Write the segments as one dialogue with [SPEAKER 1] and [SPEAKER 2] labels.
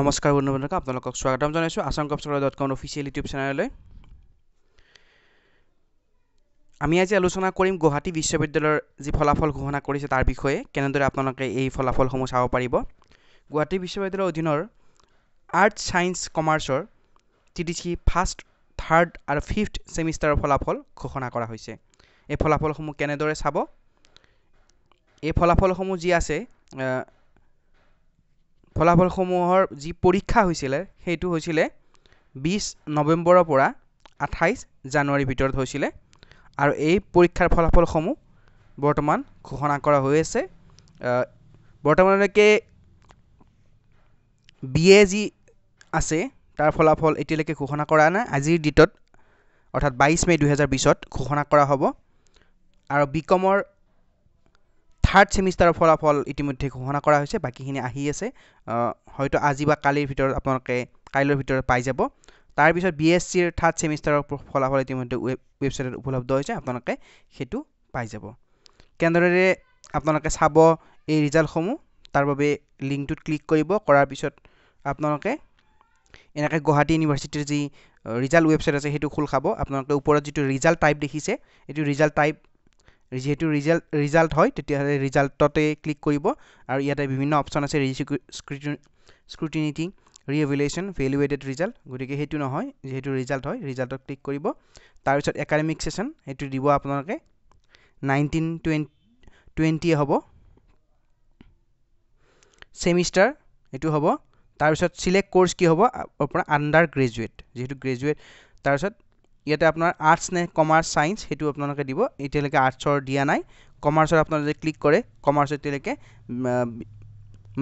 [SPEAKER 1] নমস্কাৰ বন্ধু বন্ধুক আপোনালোকক স্বাগতম জনাইছোঁ আছাম কপচকলা ডট কম অফিচিয়েল ইউটিউব চেনেললৈ আমি আজি আলোচনা কৰিম গুৱাহাটী বিশ্ববিদ্যালয়ৰ যি ফলাফল ঘোষণা কৰিছে তাৰ বিষয়ে কেনেদৰে আপোনালোকে এই ফলাফলসমূহ চাব পাৰিব গুৱাহাটী বিশ্ববিদ্যালয়ৰ অধীনৰ আৰ্ট ছায়েন্স কমাৰ্চৰ T D C first third আৰু ফিফ্থ ছেমিষ্টাৰৰ ফলাফল ঘোষণা কৰা হৈছে এই ফলাফলসমূহ কেনেদৰে চাব এই ফলাফলসমূহ যি আছে ফলাফলসমূহৰ যি পৰীক্ষা হৈছিলে সেইটো হৈছিলে বিছ নৱেম্বৰৰ পৰা আঠাইছ জানুৱাৰীৰ ভিতৰত হৈছিলে আৰু এই পৰীক্ষাৰ ফলাফলসমূহ বৰ্তমান ঘোষণা কৰা হৈ আছে বৰ্তমানলৈকে বি এ যি আছে তাৰ ফলাফল এতিয়ালৈকে ঘোষণা কৰা নাই আজিৰ ডেটত অৰ্থাৎ বাইছ মে' দুহেজাৰ বিছত ঘোষণা কৰা হ'ব আৰু বিকমৰ থাৰ্ড ছেমিষ্টাৰৰ ফলাফল ইতিমধ্যে ঘোষণা কৰা হৈছে বাকীখিনি আহি আছে হয়তো আজি বা কালিৰ ভিতৰত আপোনালোকে কাইলৈৰ ভিতৰত পাই যাব তাৰপিছত বি এছ চিৰ থাৰ্ড ছেমিষ্টাৰৰ ফলাফল ইতিমধ্যে ৱেব ৱেবছাইটত উপলব্ধ হৈছে আপোনালোকে সেইটো পাই যাব কেনেদৰে আপোনালোকে চাব এই ৰিজাল্টসমূহ তাৰ বাবে লিংকটোত ক্লিক কৰিব কৰাৰ পিছত আপোনালোকে এনেকৈ গুৱাহাটী ইউনিভাৰ্চিটিৰ যি ৰিজাল্ট ৱেবছাইট আছে সেইটো খোল খাব আপোনালোকে ওপৰত যিটো ৰিজাল্ট টাইপ দেখিছে এইটো ৰিজাল্ট টাইপ যিহেতু ৰিজাল্ট ৰিজাল্ট হয় তেতিয়াহ'লে ৰিজাল্টতে ক্লিক কৰিব আৰু ইয়াতে বিভিন্ন অপশ্যন আছে স্ক্ৰুটিনিটি ৰিএভেলুৱেশ্যন ভেলুৱেটেড ৰিজাল্ট গতিকে সেইটো নহয় যিহেতু ৰিজাল্ট হয় ৰিজাল্টত ক্লিক কৰিব তাৰপিছত একাডেমিক ছেশ্যন সেইটো দিব আপোনালোকে নাইনটিন টুৱেণ্টি টুৱেণ্টিয়ে হ'ব ছেমিষ্টাৰ এইটো হ'ব তাৰপিছত চিলেক্ট কৰ্চ কি হ'ব আপোনাৰ আণ্ডাৰ গ্ৰেজুৱেট যিহেতু গ্ৰেজুৱেট তাৰপিছত ইয়াতে আপোনাৰ আৰ্টছ নে কমাৰ্চ ছায়েন্স সেইটো আপোনালোকে দিব এতিয়ালৈকে আৰ্টছৰ দিয়া নাই কমাৰ্চত আপোনালোকে ক্লিক কৰে কমাৰ্চত এতিয়ালৈকে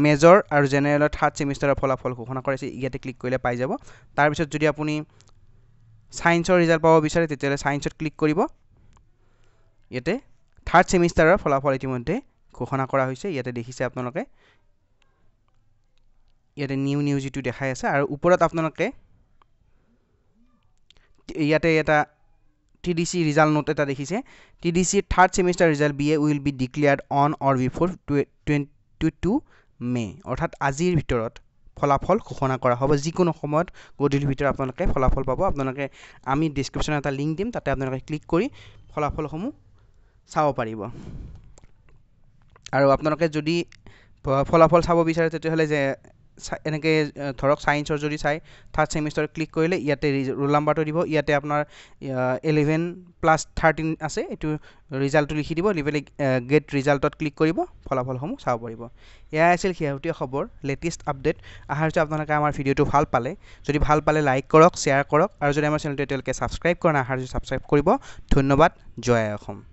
[SPEAKER 1] মেজৰ আৰু জেনেৰেলৰ থাৰ্ড ছেমিষ্টাৰৰ ফলাফল ঘোষণা কৰিছে ইয়াতে ক্লিক কৰিলে পাই যাব তাৰপিছত যদি আপুনি ছায়েন্সৰ ৰিজাল্ট পাব বিচাৰে তেতিয়াহ'লে ছায়েন্সত ক্লিক কৰিব ইয়াতে থাৰ্ড ছেমিষ্টাৰৰ ফলাফল ইতিমধ্যে ঘোষণা কৰা হৈছে ইয়াতে দেখিছে আপোনালোকে ইয়াতে নিউ নিউ যিটো দেখাই আছে আৰু ওপৰত আপোনালোকে ইয়াতে এটা T D C result note এটা দেখিছে T D C third semester result B A will be declared on or before twenty two May অৰ্থাৎ আজিৰ ভিতৰত ফলাফল ঘোষণা কৰা হ'ব যিকোনো সময়ত গধূলিৰ ভিতৰত আপোনালোকে ফলাফল পাব আপোনালোকে আমি ডিছক্ৰিপশ্যনত এটা লিংক দিম তাতে আপোনালোকে ক্লিক কৰি ফলাফলসমূহ চাব পাৰিব আৰু আপোনালোকে যদি ফলাফল চাব বিচাৰে তেতিয়াহ'লে যে এনেকৈ ধৰক চায়েন্সৰ যদি চাই থাৰ্ড ছেমিষ্টাৰ ক্লিক কৰিলে ইয়াতে ৰোল নাম্বাৰটো দিব ইয়াতে আপোনাৰ ইলেভেন প্লাছ থাৰ্টিন আছে এইটো ৰিজাল্টটো লিখি দিব লিখি গেট ৰিজাল্টত ক্লিক কৰিব ফলাফলসমূহ চাব পাৰিব এয়াই আছিল শেহতীয়া খবৰ লেটেষ্ট আপডেট অহাৰ পিছত আপোনালোকে আমাৰ ভিডিঅ'টো ভাল পালে যদি ভাল পালে লাইক কৰক শ্বেয়াৰ কৰক আৰু যদি আমাৰ চেনেলটো এতিয়ালৈকে ছাবস্ক্ৰাইব কৰা নাই অহাৰ পিছত ছাবস্ক্ৰাইব কৰিব ধন্যবাদ জয় অসম